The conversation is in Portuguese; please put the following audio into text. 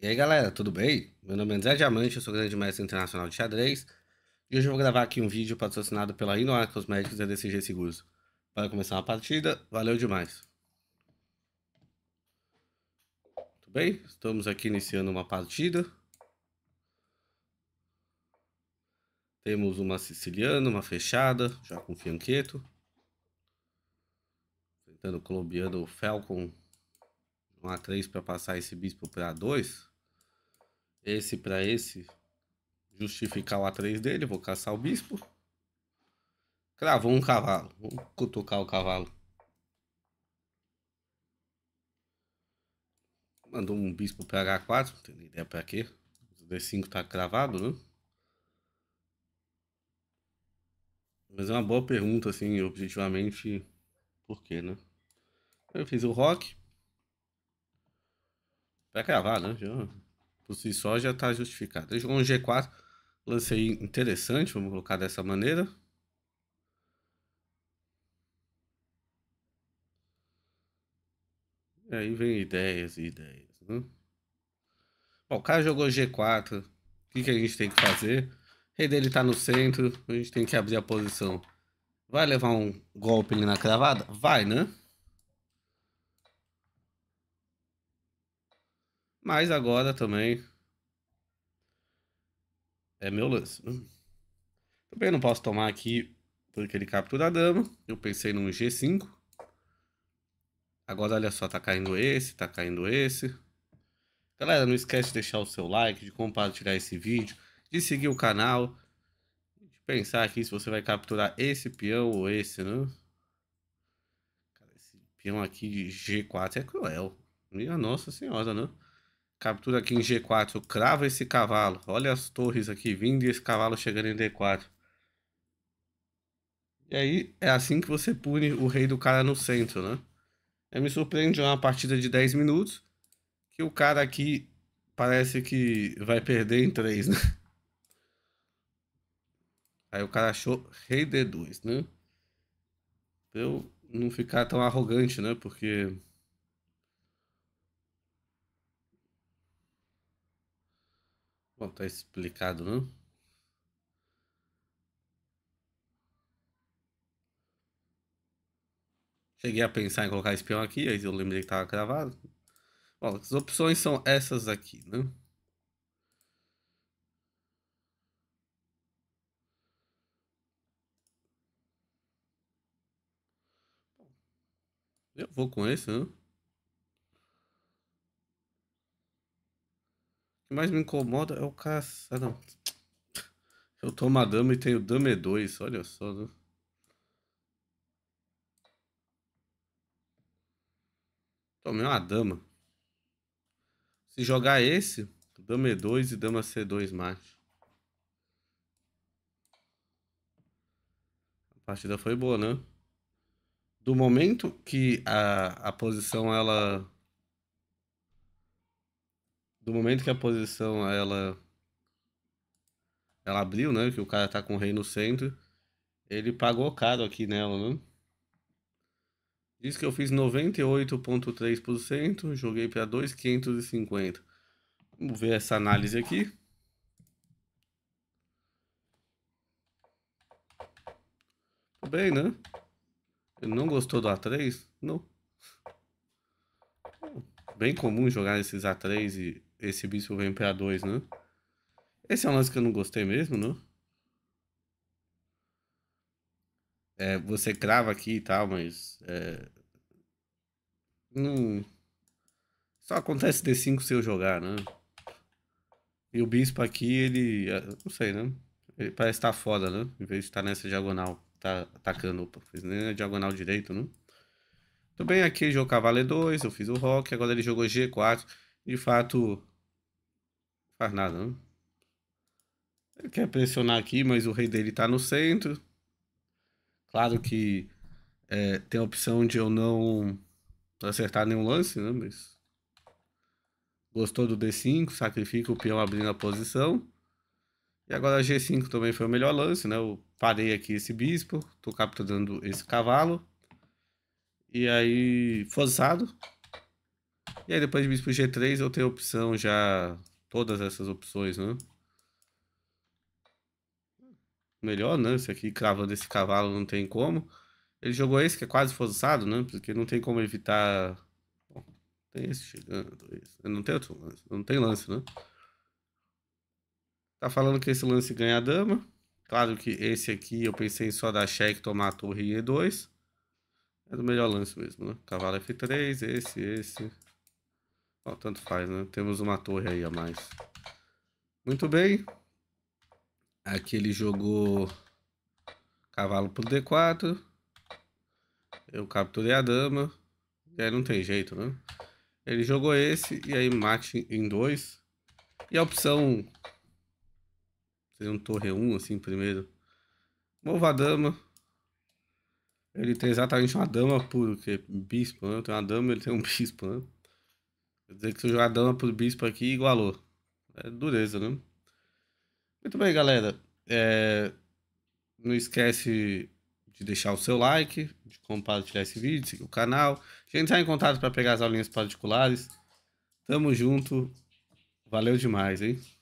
E aí galera, tudo bem? Meu nome é André Diamante, eu sou grande mestre internacional de xadrez e hoje eu vou gravar aqui um vídeo patrocinado pela Inoar Cosméticos e DCG Seguros. Para começar uma partida, valeu demais! Tudo bem? Estamos aqui iniciando uma partida. Temos uma siciliana, uma fechada, já com fianqueto. Tentando o colombiano Falcon um A3 para passar esse bispo para A2 esse para esse justificar o A3 dele, vou caçar o bispo. Cravou ah, um cavalo. Vamos cutucar o cavalo. Mandou um bispo pra H4, não tenho ideia para quê. O D5 tá cravado, né? Mas é uma boa pergunta, assim, objetivamente, por quê, né? Eu fiz o rock. Pra cravar, né? Já por si só já está justificado. Ele jogou um G4, lance aí interessante, vamos colocar dessa maneira. E aí vem ideias e ideias, né? Bom, o cara jogou G4, o que, que a gente tem que fazer? O rei dele tá no centro, a gente tem que abrir a posição. Vai levar um golpe ali na cravada? Vai, né? Mas agora também é meu lance. Né? Também não posso tomar aqui porque ele captura a dama. Eu pensei num G5. Agora olha só, tá caindo esse, tá caindo esse. Galera, não esquece de deixar o seu like, de compartilhar esse vídeo, de seguir o canal, de pensar aqui se você vai capturar esse peão ou esse, né? Cara, esse peão aqui de G4 é cruel. Minha nossa senhora, né? Captura aqui em G4. Crava esse cavalo. Olha as torres aqui vindo e esse cavalo chegando em D4. E aí é assim que você pune o rei do cara no centro, né? Eu me surpreende uma partida de 10 minutos que o cara aqui parece que vai perder em 3, né? Aí o cara achou rei D2, né? Pra eu não ficar tão arrogante, né? Porque Bom, tá explicado, não? Né? Cheguei a pensar em colocar espião aqui, aí eu lembrei que tava gravado. Bom, as opções são essas aqui, né? Eu vou com esse, né? que mais me incomoda é o caça. Ah, não. Eu tomo a dama e tenho dama E2, olha só. Né? Tomei uma dama. Se jogar esse, dama E2 e dama C2 macho. A partida foi boa, né? Do momento que a, a posição ela do momento que a posição ela ela abriu, né? Que o cara tá com o rei no centro. Ele pagou caro aqui nela, né? Diz que eu fiz 98,3%, joguei para 2,550. Vamos ver essa análise aqui. Tudo tá bem, né? Ele não gostou do A3? Não. Bem comum jogar esses A3 e esse bispo vem pra 2, né? Esse é um lance que eu não gostei mesmo, né? É, você crava aqui e tal, mas. É... Não... Só acontece D5 se eu jogar, né? E o bispo aqui, ele. É, não sei, né? Ele parece estar tá foda, né? Em vez de estar tá nessa diagonal. Tá atacando. Opa, fez nem a diagonal direito, né? Tudo bem, aqui jogou cavalo E2, eu fiz o rock, agora ele jogou G4 de fato faz nada, né? Ele quer pressionar aqui, mas o rei dele tá no centro. Claro que é, tem a opção de eu não acertar nenhum lance, né? Mas gostou do D5, sacrifica o peão abrindo a posição. E agora G5 também foi o melhor lance, né? Eu parei aqui esse bispo, tô capturando esse cavalo. E aí, forçado, e aí depois de bispo G3 eu tenho opção já. Todas essas opções, né? Melhor, né? Esse aqui cravando esse cavalo não tem como. Ele jogou esse que é quase forçado, né? Porque não tem como evitar. Bom, tem esse chegando. Esse. Não tem outro lance. Não tem lance, né? Tá falando que esse lance ganha a dama. Claro que esse aqui eu pensei em só dar cheque, tomar a torre e E2. É o melhor lance mesmo, né? Cavalo F3, esse, esse. Oh, tanto faz, né? Temos uma torre aí a mais. Muito bem. Aqui ele jogou cavalo pro D4. Eu capturei a dama. E aí não tem jeito, né? Ele jogou esse e aí mate em dois. E a opção... Seria um torre 1, um, assim, primeiro. Mova a dama. Ele tem exatamente uma dama por... Que bispo, né? Tem uma dama, ele tem um bispo, né? Quer dizer que se jogar dama pro bispo aqui, igualou. É dureza, né? Muito bem, galera. É... Não esquece de deixar o seu like, de compartilhar esse vídeo, seguir o canal. A gente está em contato para pegar as aulinhas particulares. Tamo junto. Valeu demais, hein?